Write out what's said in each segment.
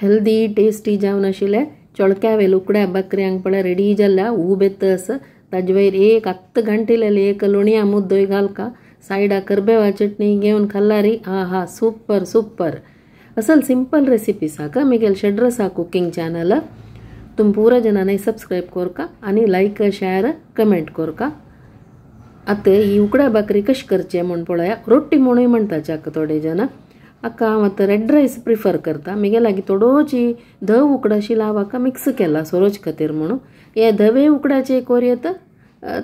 healthy tasty जाऊन आशिले चोळक्याव उकड्या बकऱ्यांना पळय ready जाल्या उब येत असं एक आत्ता घाण्टी लाली एक लोणया मुद्दोय घालका का सायडा करबेवा चटणी घेवन खाल्ला री हा हा सुपर सुपर असल सिंपल रेसिपी साका सकाल शेड्रसा कुकींग चॅनल तुम पुरा जणांनी सबस्क्राईब कोका आणि लाईक शेअर कमेंट कोरका आता ही उकड्या बकरी कशी करचे म्हणून पळया रोटी म्हणूय म्हणता जका थोडे जण ಅಕ್ಕ ಮತ್ತು रेड राईस प्रिफर करता थोडोची धव उकडाशी लाव ಲಾವಾಕ मिक्स केला सरोज खातीर म्हणून हे धवे उकडाचे कोरयत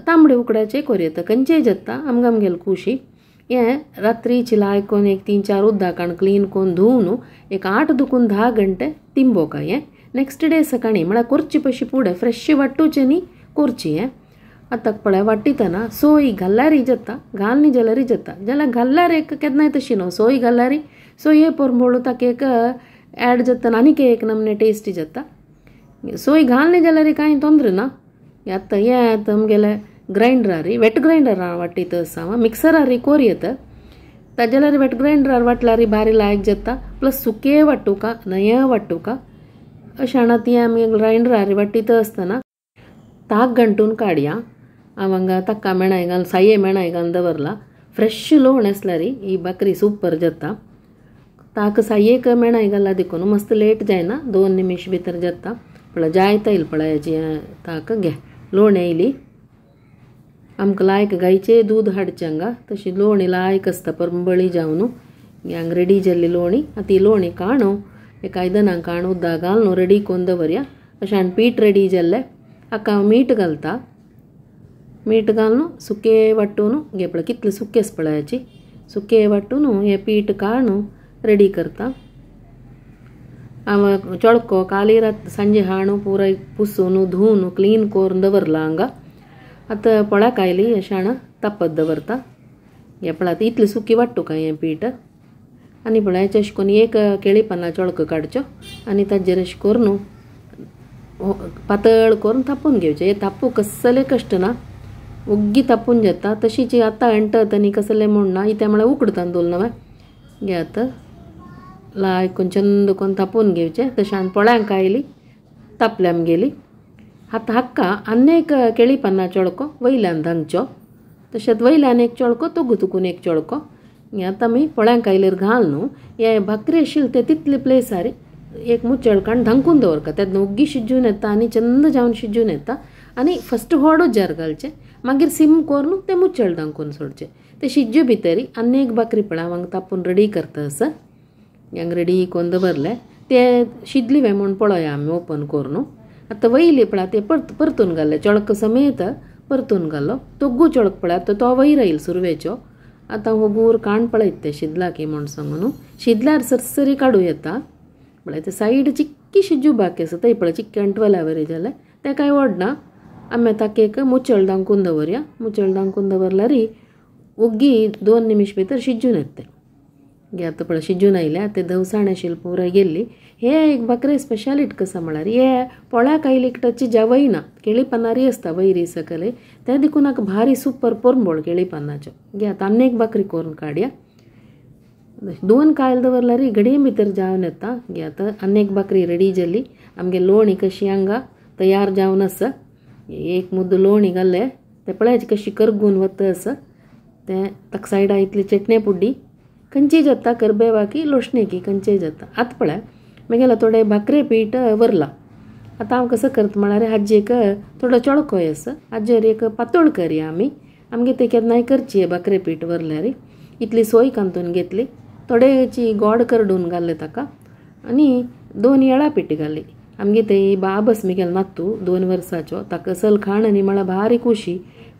तांबडे उकडाचे कोर कोरयत कंचे जत्ता गेल कुशी हे रात्रीची लाय कोन एक तीन चार कण क्लीन कोन धुवून एक आठ दुकून धा घंटे का हे नेक्स्ट डे सकाळी म्हळ्यार कोरची पशी पुढे फ्रेश वाटूचे न्ही कोरची हे आतां पळय वाडटितना सोय घाल्ल्यार जत्ता घालनी जाल्यार जत्ता जाल्यार घाल्ल्यार एक केन्नाय तशी न्हू सोय घाल्ल्यार सोय केक ॲड जात आणि केक नमने टेस्टी जाता सोई गालने जलरी काही तोंद्रे ना ये ग्राईंडरे वेट ग्राईर वाटी तस्तव मिक्सर रिक कोर ये तल वेट ग्राईरार वाटला भारी लायक ज प्लस सुके वाट का नये वाट का अशा ती आम्ही ग्राईंडरारी वाटी तळसना ताक घंटून काढ्या आम तक्का मेण हे सही मेण हे दवर्ला फ्रेश लोण असल्या बकरी सुपर जाता ताक साइए कमेण आइगಲ್ಲ ದಿಕ್ಕೋನು मस्त लेट जायना दोन ನಿಮಿಷ ಭೀತರ जाता ಪಳ ಜಾಯ್ತಾ ಇಲ್ಲ ಪಳ ಯಾಚಿ ताक घे लोण इली आमकां लायक गायचे दूध हाडचें हांगा तशी लोणी लायक आसता परंबळी जावन हांगा रेडी जाल्ली लोणी आतां ती लोणी काणो एक आयदनां काण उदक घाल न्हू रेडी करून दवरया अशें पीठ रेडी जाल्लें हाका हांव मीठ घालता मीठ घाल न्हू सुकें वांटून घे पळय कितलें सुकेस आसा सुके वाटून हे पीठ काळ रेडी करता चोळको काली रात सांजे हाणू पुसून धुवून क्लीन करून दौरला हंगा आता पोळ्या कायली तापत दवरता घ्या पण आता इतली सुके वाट का हे पीठ आणि पण याच्या अशा एक केळीपना चोळकं काढचं आणि तश करून पातळ करून थापून घेऊ हे तापू कसले कष्ट ना उग्गी तापून जातात तशी आता हे कसले म्हण ना उकडतात दोन नव्या घे ला छंद करून తప్పని घेवचे तशान पोळ्यांक आयली तापल्याम गेली आतां हक्का अनेक एक केळी पन्ना चोळको वयल्यान धांगचो तशेंच वयल्यान एक चोळको तो तुकून एक चोळको हें आतां आमी पोळ्यांक आयलेर घाल न्हू हें भाकरी आशिल्ले ते तितले प्लेसार एक मुचळ काण धांकून दवरता तेन्ना ओग्गी शिजून येता आनी चंद जावन शिजून येता आनी फस्ट होडो जार घालचे मागीर सीम न्हू तें मुच्छळ धांकून सोडचे ते शिजू भितरी आनी एक भाकरी पळा तापून रेडी करता असं गँगरेडी कोंद भरलें तें शिदली वे म्हूण पळोया आमी ओपन करून आतां वयली पळा ते परत परतून घालले चळक समेत परतून घालो तो गु चळक पळा तो तो वयर येईल सुरवेच्यो आतां होगूर काण पळयत तें शिजला की म्हूण सांगून शिजल्यार सरसरी काडूं येता पळय ते साईड चिक्की शिजू बाकी आसा थंय पळय चिक्की अंटवल हांवें जाल्यार ते कांय ओडना आमी आतां केक मुचल दांकून दवरया मुचल दांकून दवरल्यार री ओग्गी दोन निमीश भितर शिजून येता आता ಪಳಶಿ शिजून आयल्या ते धवसाण्या शिल पुराय हे एक बकरे स्पेशालिट कसं म्हळ्यार हे पोळ्या काही लिकटाची ज्या ना केळी पानारी आसता वयरी सकले त्या देखून आता भारी सुपर पोरमोळ केळी गे आता आनी एक बकरी करून काढ्या दोन कायल दवरल्यार घडये भितर जावन येता घेयात आनी एक बकरी रेडी जाली आमगे लोणी कशी हांगा तयार जावन अस एक मुद्द लोणी घाले ते पळ्याची कशी करगून वत असं ते तक सायडा इतली चटणी पुड्डी ಕಂಚಿ ಜೊತ್ತ ಕರ್ಬೇವು ಹಾಕಿ ಲೋಷಣೆಕಿ जत्ता ಜೊತ್ತ ಆತ್ಪಳೆ मागीर थोडे भाकरे पीठ वरला आतां हांव कसं करता म्हळ्यार आजयेक थोडो चोळको आसा आजयेर एक पातोळ करया आमी आमगे ते केन्नाय करची बकरे पीठ रे इतली सोय कांतून घेतली थोडेची गोड करडून घाल्ले ताका आनी दोन येळा पीठ घाली आमगे ते बाबस मिगेल नातू दोन वर्साच्यो ताका सलखाण आनी म्हळ्यार बारीक उशी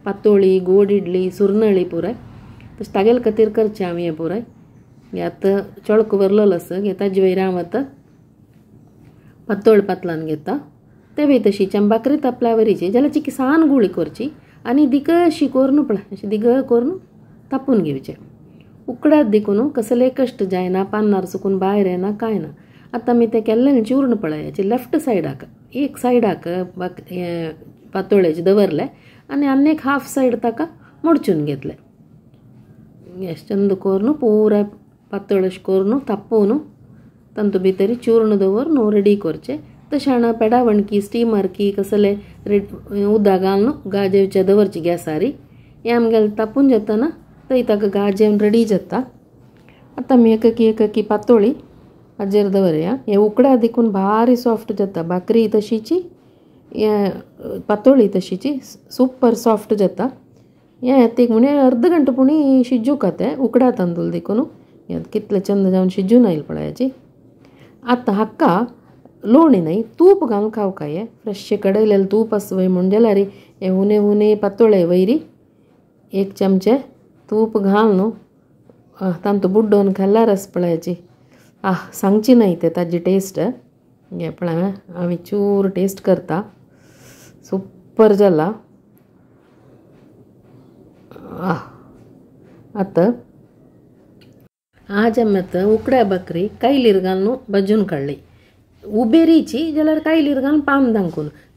पातोळी गोड इडली सुरनळी पुराय तशें तागेल खातीर करचें आमी हें पुराय चळक चळकवर असं घेता ज्वयरां वता पातळ पातलान घेता तेवे तशी चंबाकरी तापल्यावरीची जाल्यार चिकी सान गुळी करची आणि दिग अशी कोरून पळय अशी दिग करून तापून घेवचें उकडात दिकून कसले कष्ट जायना पानार सुकून भायर येना कांय ना आतां आमी तें केल्लें चूर्ण पळयाचें लेफ्ट सायडाक एक सायडाक पातोळ्याचे दवरले आणि आनी एक हाफ सायड ताका मोडचून घेतले गॅस चंद कोरून पुराय पातो अश करून तापून तंतु भर चूर्ण दू रेडी कोरचे तशी पेडावणकी स्टीमार की कसले उद घाल न गाजरचे दवरचे गॅसारी हे तापून जाताना थोर ता गजर रेडी जाता आता मी एककी पातोळी हजेर दवर उकडा देखून भारी सॉफ्ट जाता बकरी तशीची हे पातोळी तशीची सुपर सॉफ्ट जाता हे अर्ध घंट पु शिजू खात्या उकडा तांदूळ देखून यात कितले चंद जावन शिजून येईल पळयाची आतां हाका लोणी नाही तूप घालून खाव काय फ्रेशशे कडेलेलं तूप असवय म्हूण जाल्यार हे हुने हुने पातोळे वैरी एक चमचे तूप घाल न्हू तांतो बुड्डोन रस पळयाची आह सांगची नाही ते ताजी टेस्ट हे पण आम्ही चूर टेस्ट करता सुपर जाला आह आतां आज मत उकड्या बकरी काय इर्गान भाजून काढली उबेरीची जे काय इरगान पामधां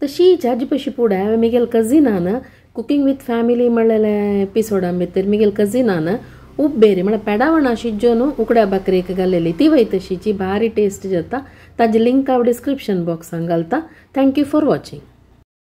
तशी हजे पुढे कझिन कुकींग वीथ फॅमिली म्हलेल्या एपिसोडा भीत मुगेल कझिनन उबेरी पेडाव शिजून उकड्या बकरीत घालली ती वै तशी भारी टेस्ट जाता ताजी लिंक हा डिस्क्रिप्शन बॉक्सांलता थँक्यू फॉर वॉचिंग